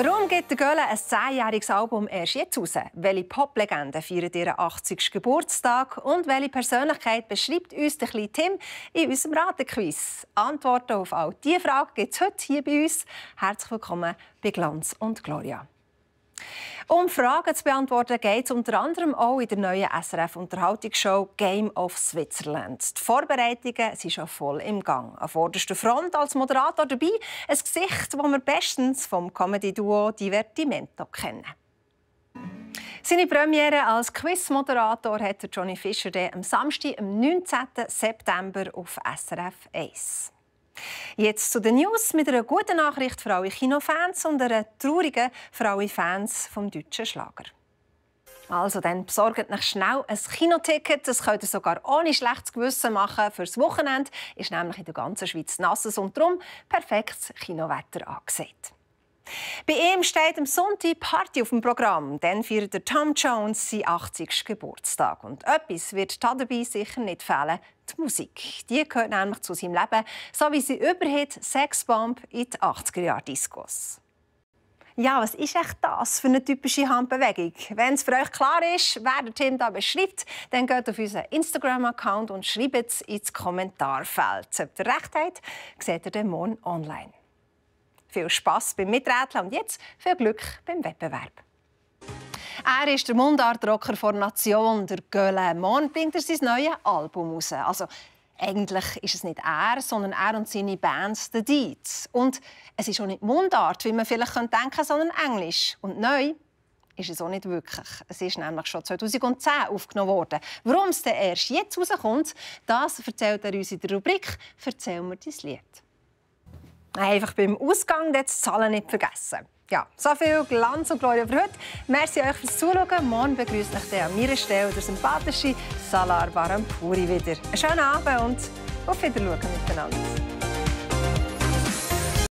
Warum geht der Göhle ein zehnjähriges Album erst jetzt raus? Welche Poplegende feiert ihren 80. Geburtstag? Und welche Persönlichkeit beschreibt uns der kleine Tim in unserem Ratenquiz? Antworten auf all diese Fragen gibt es heute hier bei uns. Herzlich willkommen bei Glanz und Gloria. Um Fragen zu beantworten, geht es unter anderem auch in der neuen SRF-Unterhaltungsshow Game of Switzerland. Die Vorbereitungen sind schon voll im Gang. An vorderster Front als Moderator dabei ein Gesicht, das wir bestens vom Comedy-Duo Divertimento kennen. Seine Premiere als Quizmoderator hat Johnny Fischer am Samstag, am 19. September auf SRF 1. Jetzt zu den News mit einer guten Nachricht für alle Kinofans und einer traurigen für alle Fans vom deutschen Schlager. Also dann besorgt euch schnell ein Kinoticket. Das könnt ihr sogar ohne schlechtes Gewissen machen. Fürs Wochenende ist nämlich in der ganzen Schweiz nasses und drum perfektes Kinowetter angesehen. Bei ihm steht am Sonntag Party auf dem Programm. Dann feiert der Tom Jones seinen 80. Geburtstag. Und etwas wird dabei sicher nicht fehlen, die Musik. Die gehört nämlich zu seinem Leben, so wie sie Überhit Sexbomb in den 80er-Jahr-Discos. Ja, was ist echt das für eine typische Handbewegung? Wenn es für euch klar ist, wer der Tim da beschreibt, dann geht auf unseren Instagram-Account und schreibt es ins Kommentarfeld. Ob ihr recht habt, seht ihr den morgen online. Viel Spass beim Miträtseln und jetzt viel Glück beim Wettbewerb. Er ist der Mundartrocker von Nation, der Göle. Morgen bringt er sein neues Album raus. Also, eigentlich ist es nicht er, sondern er und seine Bands, The Deeds. Und es ist auch nicht Mundart, wie man vielleicht denken könnte, sondern Englisch. Und neu ist es auch nicht wirklich. Es ist nämlich schon 2010 aufgenommen worden. Warum es denn erst jetzt rauskommt, das erzählt er uns in der Rubrik «Erzähl mir dein Lied». Einfach beim Ausgang die Zahlen nicht vergessen. Ja, so viel Glanz und Gloria für heute. Merci euch fürs Zuschauen. Morgen begrüßt euch an meiner Stelle der sympathische Salar Barampuri wieder. Einen schönen Abend und auf Wiedersehen miteinander.